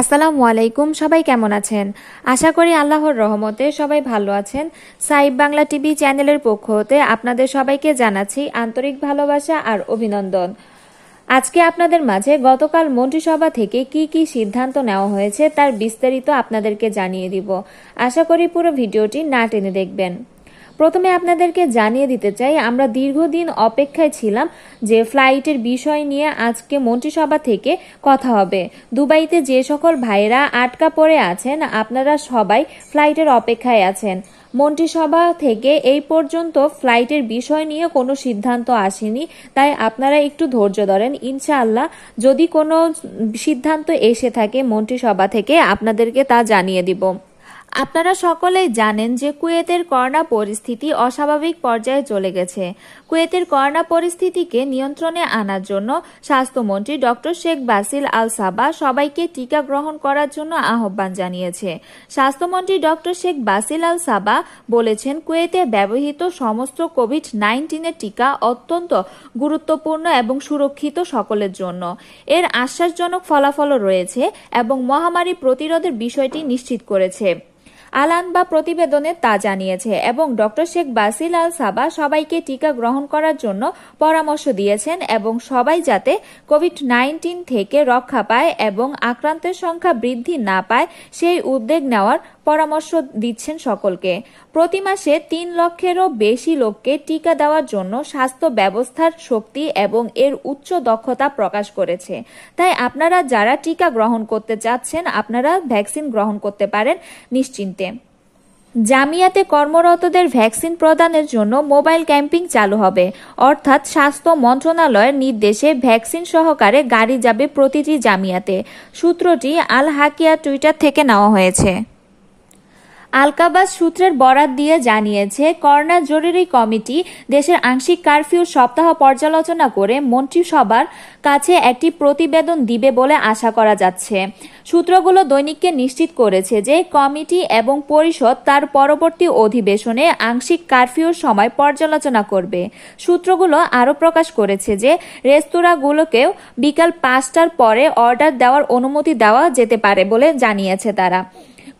আসসালামু আলাইকুম সবাই কেমন আছেন আশা করি আল্লাহর রহমতে সবাই ভালো আছেন সাইব বাংলা টিভি চ্যানেলের পক্ষ হতে আপনাদের সবাইকে জানাচ্ছি আন্তরিক ভালোবাসা আর অভিনন্দন আজকে আপনাদের মাঝে গতকাল মন্ত্রিসভা থেকে কি কি সিদ্ধান্ত নেওয়া হয়েছে তার বিস্তারিত আপনাদেরকে জানিয়ে দিব আশা করি পুরো ভিডিওটি না টেনে দেখবেন প্রথমে আপনাদেরকে জানিয়ে দিতে চাই আমরা দীর্ঘদিন অপেক্ষায় ছিলাম যে ফ্লাইটের বিষয় নিয়ে আজকে মন্ত্রিসভা থেকে কথা হবে দুবাইতে যে সকল ভাইরা আটকা পড়ে আছেন আপনারা সবাই ফ্লাইটের অপেক্ষায় আছেন মন্ত্রিসভা থেকে এই পর্যন্ত ফ্লাইটের বিষয় নিয়ে কোনো সিদ্ধান্ত আসেনি তাই আপনারা একটু ধৈর্য ধরেন ইনশাআল্লাহ যদি কোনো সিদ্ধান্ত এসে থাকে মন্ত্রিসভা থেকে আপনাদেরকে তা জানিয়ে দিব আপনারা সকলেই জানেন যে কুয়েতের করোনা পরিস্থিতি অস্বাভাবিক পর্যায়ে চলে গেছে কুয়েতের করোনা পরিস্থিতিকে নিয়ন্ত্রণে আনার জন্য স্বাস্থ্যমন্ত্রী doctor Sheikh Basil Al Sabah সবাইকে টিকা গ্রহণ করার জন্য আহ্বান জানিয়েছে স্বাস্থ্যমন্ত্রী doctor Sheikh Basil Al Sabah বলেছেন কুয়েতে ব্যবহৃত সমস্ত কোভিড নাইন্টিনের টিকা অত্যন্ত গুরুত্বপূর্ণ এবং সুরক্ষিত সকলের জন্য এর আশ্বাসজনক ফলাফলও রয়েছে এবং মহামারী প্রতিরোধের বিষয়টি নিশ্চিত করেছে আলান বা প্রতিবেদনে তা জানিয়েছে এবং doctor Sheikh Basil Al Sabah সবাইকে টিকা গ্রহণ করার জন্য পরামর্শ দিয়েছেন এবং সবাই যাতে কোভিড নাইন্টিন থেকে রক্ষা পায় এবং আক্রান্তের সংখ্যা বৃদ্ধি না পায় সেই উদ্বেগ নেওয়ার পরামর্শ দিচ্ছেন সকলকে প্রতি মাসে তিন লক্ষেরও বেশি লোককে টিকা দেওয়ার জন্য স্বাস্থ্য ব্যবস্থার শক্তি এবং এর উচ্চ দক্ষতা প্রকাশ করেছে তাই আপনারা যারা টিকা গ্রহণ করতে চাচ্ছেন আপনারা ভ্যাকসিন গ্রহণ করতে পারেন নিশ্চিন্তে জামিয়াতে কর্মরতদের ভ্যাকসিন প্রদানের জন্য মোবাইল ক্যাম্পিং চালু হবে অর্থাৎ স্বাস্থ্য মন্ত্রণালয়ের নির্দেশে ভ্যাকসিন সহকারে গাড়ি যাবে প্রতিটি জামিয়াতে সূত্রটি আল হাকিয়া টুইটার থেকে নেওয়া হয়েছে আলকাবাস সূত্রের বরাত দিয়ে জানিয়েছে করোনা জরুরি কমিটি দেশের আংশিক কারফিউ সপ্তাহ পর্যালোচনা করে মন্ত্রিসভার কাছে একটি প্রতিবেদন দিবে বলে আশা করা যাচ্ছে সূত্রগুলো দৈনিককে নিশ্চিত করেছে যে কমিটি এবং পরিষদ তার পরবর্তী অধিবেশনে আংশিক কারফিউর সময় পর্যালোচনা করবে সূত্রগুলো আরও প্রকাশ করেছে যে রেস্তোরাঁগুলোকেও বিকাল পাঁচটার পরে অর্ডার দেওয়ার অনুমতি দেওয়া যেতে পারে বলে জানিয়েছে তারা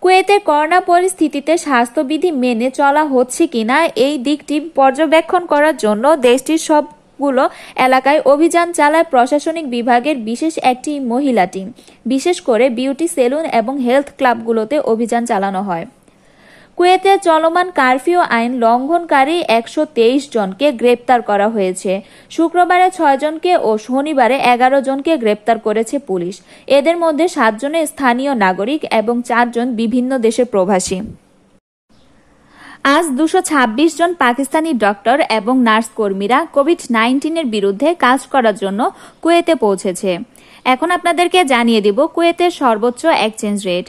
কুয়েতের করোনা পরিস্থিতিতে স্বাস্থ্যবিধি মেনে চলা হচ্ছে কিনা এই দিকটি পর্যবেক্ষণ করার জন্য দেশটির সব গুলো এলাকায় অভিযান চালায় প্রশাসনিক বিভাগের বিশেষ একটি মহিলা টিম বিশেষ করে বিউটি সেলুন এবং হেলথ ক্লাবগুলোতে অভিযান চালানো হয় কুয়েতে চলমান কারফিউ আইন লঙ্ঘনকারী একশো তেইশ জনকে গ্রেপ্তার করা হয়েছে শুক্রবারে ছয়জনকে ও শনিবারে এগারো জনকে গ্রেপ্তার করেছে পুলিশ এদের মধ্যে সাতজনের স্থানীয় নাগরিক এবং চারজন বিভিন্ন দেশের প্রবাসী আজ দুশো জন পাকিস্তানি ডক্টর এবং নার্স কর্মীরা কোভিড নাইন্টিনের বিরুদ্ধে কাজ করার জন্য কুয়েতে পৌঁছেছে এখন আপনাদেরকে জানিয়ে দিব কুয়েতের সর্বোচ্চ এক্সচেঞ্জ রেট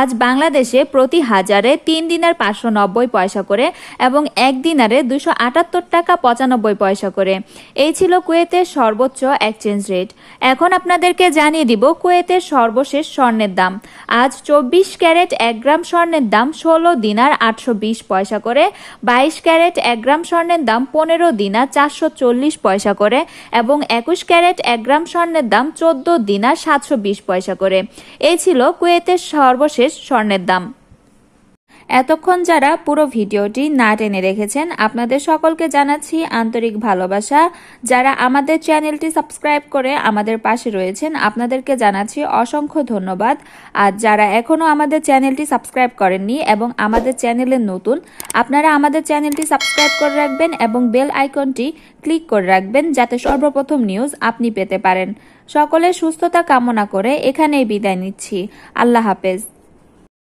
আজ বাংলাদেশে প্রতি হাজারে তিন দিনার পাঁচশো নব্বই পয়সা করে এবং এক দিনারে দুশো আটাত্তর টাকা পঁচানব্বই পয়সা করে এই ছিল কুয়েতের সর্বোচ্চ এক্সচেঞ্জ রেট এখন আপনাদেরকে জানিয়ে দিব কুয়েতের সর্বশেষ স্বর্ণের দাম আজ চব্বিশ ক্যারেট এক গ্রাম স্বর্ণের দাম ষোলো দিনার আটশো বিশ পয়সা পয়সা করে বাইশ ক্যারেট এক গ্রাম স্বর্ণের দাম পনেরো দিনা চারশো চল্লিশ পয়সা করে এবং একুশ ক্যারেট এক গ্রাম স্বর্ণের দাম চোদ্দ দিনা সাতশো বিশ পয়সা করে এই ছিল কুয়েতের সর্বশেষ স্বর্ণের দাম এতক্ষণ যারা পুরো ভিডিওটি না টেনে রেখেছেন আপনাদের সকলকে জানাচ্ছি আন্তরিক ভালোবাসা যারা আমাদের চ্যানেলটি সাবস্ক্রাইব করে আমাদের পাশে রয়েছেন আপনাদেরকে জানাচ্ছি অসংখ্য ধন্যবাদ আর যারা এখনও আমাদের চ্যানেলটি সাবস্ক্রাইব করেননি এবং আমাদের চ্যানেলে নতুন আপনারা আমাদের চ্যানেলটি সাবস্ক্রাইব করে রাখবেন এবং বেল আইকনটি ক্লিক করে রাখবেন যাতে সর্বপ্রথম নিউজ আপনি পেতে পারেন সকলের সুস্থতা কামনা করে এখানেই বিদায় নিচ্ছি আল্লাহ হাফেজ